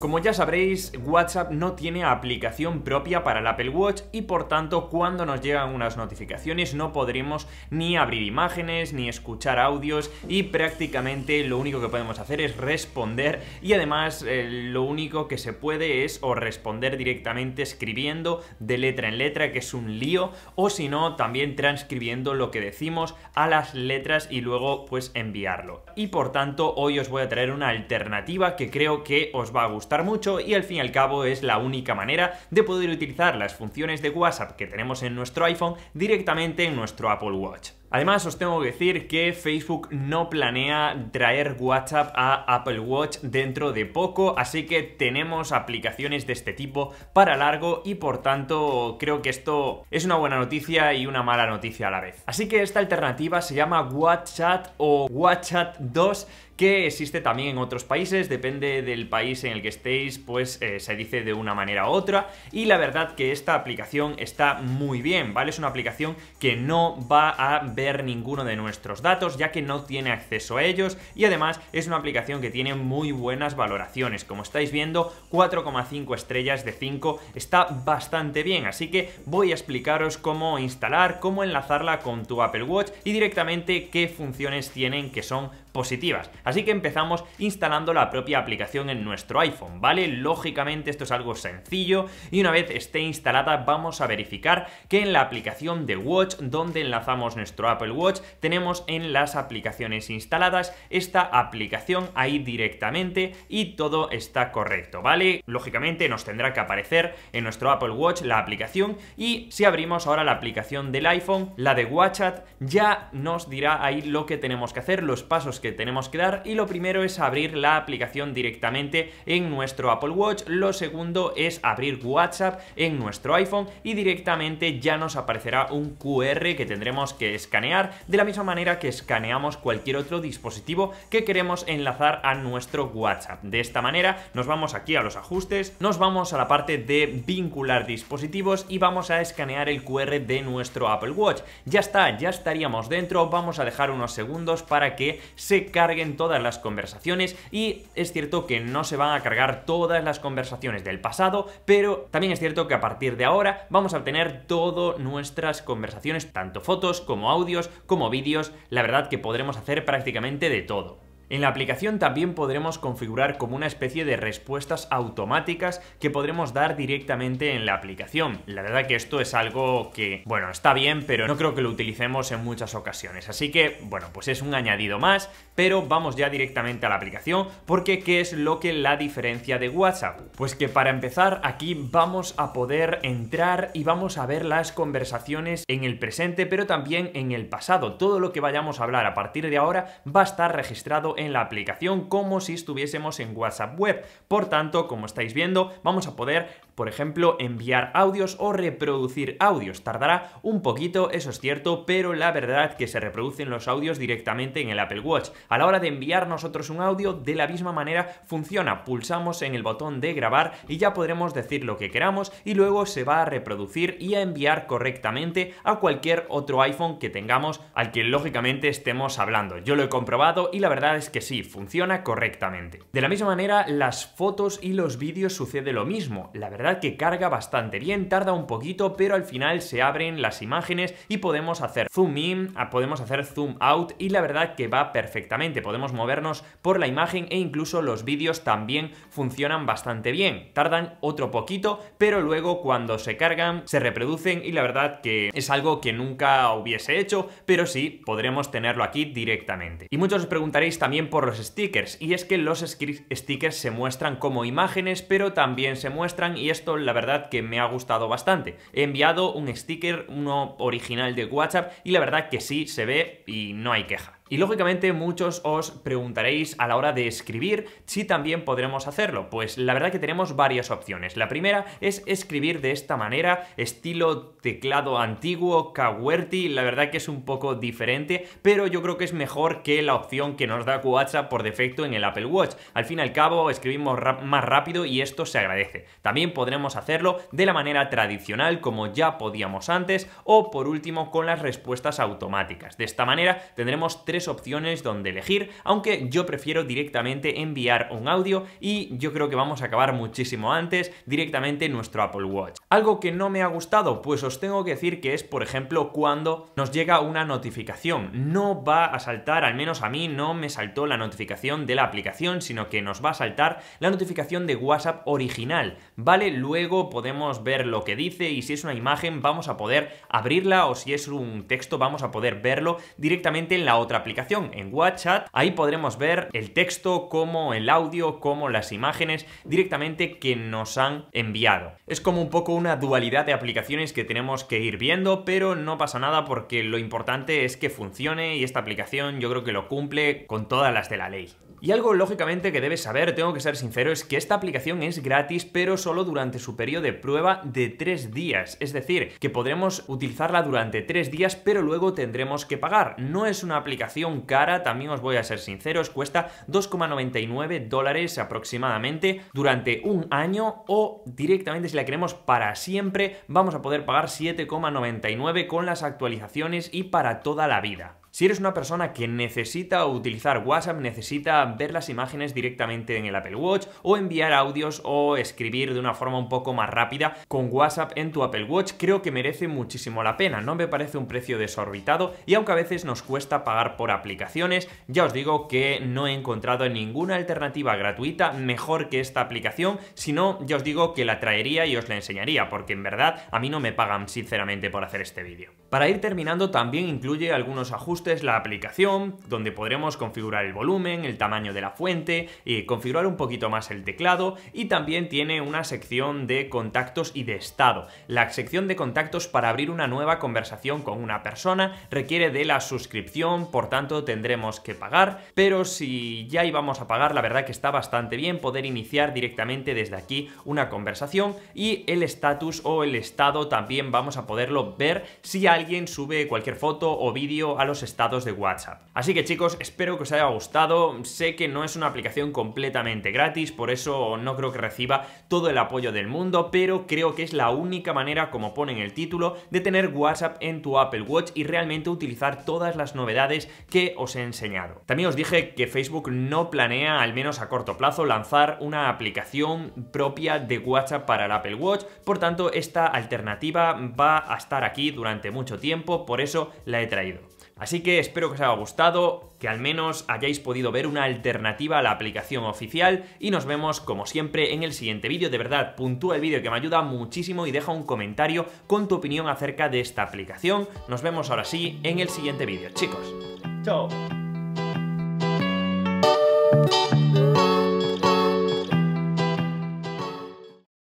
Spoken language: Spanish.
Como ya sabréis, WhatsApp no tiene aplicación propia para el Apple Watch y por tanto cuando nos llegan unas notificaciones no podremos ni abrir imágenes ni escuchar audios y prácticamente lo único que podemos hacer es responder y además eh, lo único que se puede es o responder directamente escribiendo de letra en letra que es un lío o si no también transcribiendo lo que decimos a las letras y luego pues enviarlo. Y por tanto hoy os voy a traer una alternativa que creo que os va a gustar mucho y al fin y al cabo es la única manera de poder utilizar las funciones de WhatsApp que tenemos en nuestro iPhone directamente en nuestro Apple Watch. Además, os tengo que decir que Facebook no planea traer WhatsApp a Apple Watch dentro de poco, así que tenemos aplicaciones de este tipo para largo y por tanto creo que esto es una buena noticia y una mala noticia a la vez. Así que esta alternativa se llama WhatsApp o WhatsApp 2 que existe también en otros países, depende del país en el que estéis, pues eh, se dice de una manera u otra, y la verdad que esta aplicación está muy bien, ¿vale? Es una aplicación que no va a ver ninguno de nuestros datos, ya que no tiene acceso a ellos, y además es una aplicación que tiene muy buenas valoraciones, como estáis viendo, 4,5 estrellas de 5, está bastante bien, así que voy a explicaros cómo instalar, cómo enlazarla con tu Apple Watch y directamente qué funciones tienen que son Así que empezamos instalando la propia aplicación en nuestro iPhone, ¿vale? Lógicamente esto es algo sencillo y una vez esté instalada vamos a verificar que en la aplicación de Watch, donde enlazamos nuestro Apple Watch, tenemos en las aplicaciones instaladas esta aplicación ahí directamente y todo está correcto, ¿vale? Lógicamente nos tendrá que aparecer en nuestro Apple Watch la aplicación y si abrimos ahora la aplicación del iPhone, la de WhatsApp, ya nos dirá ahí lo que tenemos que hacer, los pasos que tenemos que dar y lo primero es abrir la aplicación directamente en nuestro Apple Watch, lo segundo es abrir WhatsApp en nuestro iPhone y directamente ya nos aparecerá un QR que tendremos que escanear de la misma manera que escaneamos cualquier otro dispositivo que queremos enlazar a nuestro WhatsApp. De esta manera nos vamos aquí a los ajustes, nos vamos a la parte de vincular dispositivos y vamos a escanear el QR de nuestro Apple Watch. Ya está, ya estaríamos dentro, vamos a dejar unos segundos para que se carguen todas las conversaciones y es cierto que no se van a cargar todas las conversaciones del pasado, pero también es cierto que a partir de ahora vamos a tener todas nuestras conversaciones, tanto fotos como audios como vídeos, la verdad que podremos hacer prácticamente de todo. En la aplicación también podremos configurar como una especie de respuestas automáticas que podremos dar directamente en la aplicación. La verdad que esto es algo que, bueno, está bien, pero no creo que lo utilicemos en muchas ocasiones. Así que, bueno, pues es un añadido más, pero vamos ya directamente a la aplicación porque ¿qué es lo que la diferencia de WhatsApp? Pues que para empezar aquí vamos a poder entrar y vamos a ver las conversaciones en el presente, pero también en el pasado. Todo lo que vayamos a hablar a partir de ahora va a estar registrado en la aplicación como si estuviésemos en WhatsApp web. Por tanto, como estáis viendo, vamos a poder, por ejemplo, enviar audios o reproducir audios. Tardará un poquito, eso es cierto, pero la verdad que se reproducen los audios directamente en el Apple Watch. A la hora de enviar nosotros un audio, de la misma manera funciona. Pulsamos en el botón de grabar y ya podremos decir lo que queramos y luego se va a reproducir y a enviar correctamente a cualquier otro iPhone que tengamos al que lógicamente estemos hablando. Yo lo he comprobado y la verdad es que sí, funciona correctamente. De la misma manera, las fotos y los vídeos sucede lo mismo. La verdad que carga bastante bien, tarda un poquito, pero al final se abren las imágenes y podemos hacer zoom in, ah, podemos hacer zoom out y la verdad que va perfectamente. Podemos movernos por la imagen e incluso los vídeos también funcionan bastante bien. Tardan otro poquito, pero luego cuando se cargan se reproducen y la verdad que es algo que nunca hubiese hecho, pero sí podremos tenerlo aquí directamente. Y muchos os preguntaréis también por los stickers, y es que los stickers se muestran como imágenes, pero también se muestran, y esto la verdad que me ha gustado bastante. He enviado un sticker, uno original de WhatsApp, y la verdad que sí se ve y no hay queja. Y lógicamente muchos os preguntaréis a la hora de escribir si también podremos hacerlo. Pues la verdad que tenemos varias opciones. La primera es escribir de esta manera, estilo teclado antiguo, Kawerty, la verdad que es un poco diferente, pero yo creo que es mejor que la opción que nos da WhatsApp por defecto en el Apple Watch. Al fin y al cabo escribimos más rápido y esto se agradece. También podremos hacerlo de la manera tradicional como ya podíamos antes o por último con las respuestas automáticas. De esta manera tendremos tres opciones donde elegir, aunque yo prefiero directamente enviar un audio y yo creo que vamos a acabar muchísimo antes directamente en nuestro Apple Watch. Algo que no me ha gustado, pues os tengo que decir que es, por ejemplo, cuando nos llega una notificación. No va a saltar, al menos a mí no me saltó la notificación de la aplicación, sino que nos va a saltar la notificación de WhatsApp original, ¿vale? Luego podemos ver lo que dice y si es una imagen vamos a poder abrirla o si es un texto vamos a poder verlo directamente en la otra aplicación en WhatsApp. Ahí podremos ver el texto, como el audio, como las imágenes directamente que nos han enviado. Es como un poco una dualidad de aplicaciones que tenemos que ir viendo, pero no pasa nada porque lo importante es que funcione y esta aplicación yo creo que lo cumple con todas las de la ley. Y algo lógicamente que debes saber, tengo que ser sincero, es que esta aplicación es gratis, pero solo durante su periodo de prueba de tres días. Es decir, que podremos utilizarla durante tres días, pero luego tendremos que pagar. No es una aplicación cara, también os voy a ser sinceros, cuesta 2,99 dólares aproximadamente durante un año o directamente si la queremos para siempre vamos a poder pagar 7,99 con las actualizaciones y para toda la vida. Si eres una persona que necesita utilizar WhatsApp, necesita ver las imágenes directamente en el Apple Watch o enviar audios o escribir de una forma un poco más rápida con WhatsApp en tu Apple Watch, creo que merece muchísimo la pena. No me parece un precio desorbitado y aunque a veces nos cuesta pagar por aplicaciones, ya os digo que no he encontrado ninguna alternativa gratuita mejor que esta aplicación, si no, ya os digo que la traería y os la enseñaría, porque en verdad a mí no me pagan sinceramente por hacer este vídeo. Para ir terminando, también incluye algunos ajustes es la aplicación, donde podremos configurar el volumen, el tamaño de la fuente, y configurar un poquito más el teclado y también tiene una sección de contactos y de estado. La sección de contactos para abrir una nueva conversación con una persona requiere de la suscripción, por tanto tendremos que pagar, pero si ya íbamos a pagar, la verdad que está bastante bien poder iniciar directamente desde aquí una conversación y el estatus o el estado también vamos a poderlo ver si alguien sube cualquier foto o vídeo a los de WhatsApp. Así que chicos, espero que os haya gustado. Sé que no es una aplicación completamente gratis, por eso no creo que reciba todo el apoyo del mundo, pero creo que es la única manera, como pone en el título, de tener WhatsApp en tu Apple Watch y realmente utilizar todas las novedades que os he enseñado. También os dije que Facebook no planea, al menos a corto plazo, lanzar una aplicación propia de WhatsApp para el Apple Watch, por tanto esta alternativa va a estar aquí durante mucho tiempo, por eso la he traído. Así que espero que os haya gustado, que al menos hayáis podido ver una alternativa a la aplicación oficial y nos vemos como siempre en el siguiente vídeo. De verdad, puntúa el vídeo que me ayuda muchísimo y deja un comentario con tu opinión acerca de esta aplicación. Nos vemos ahora sí en el siguiente vídeo, chicos. ¡Chao!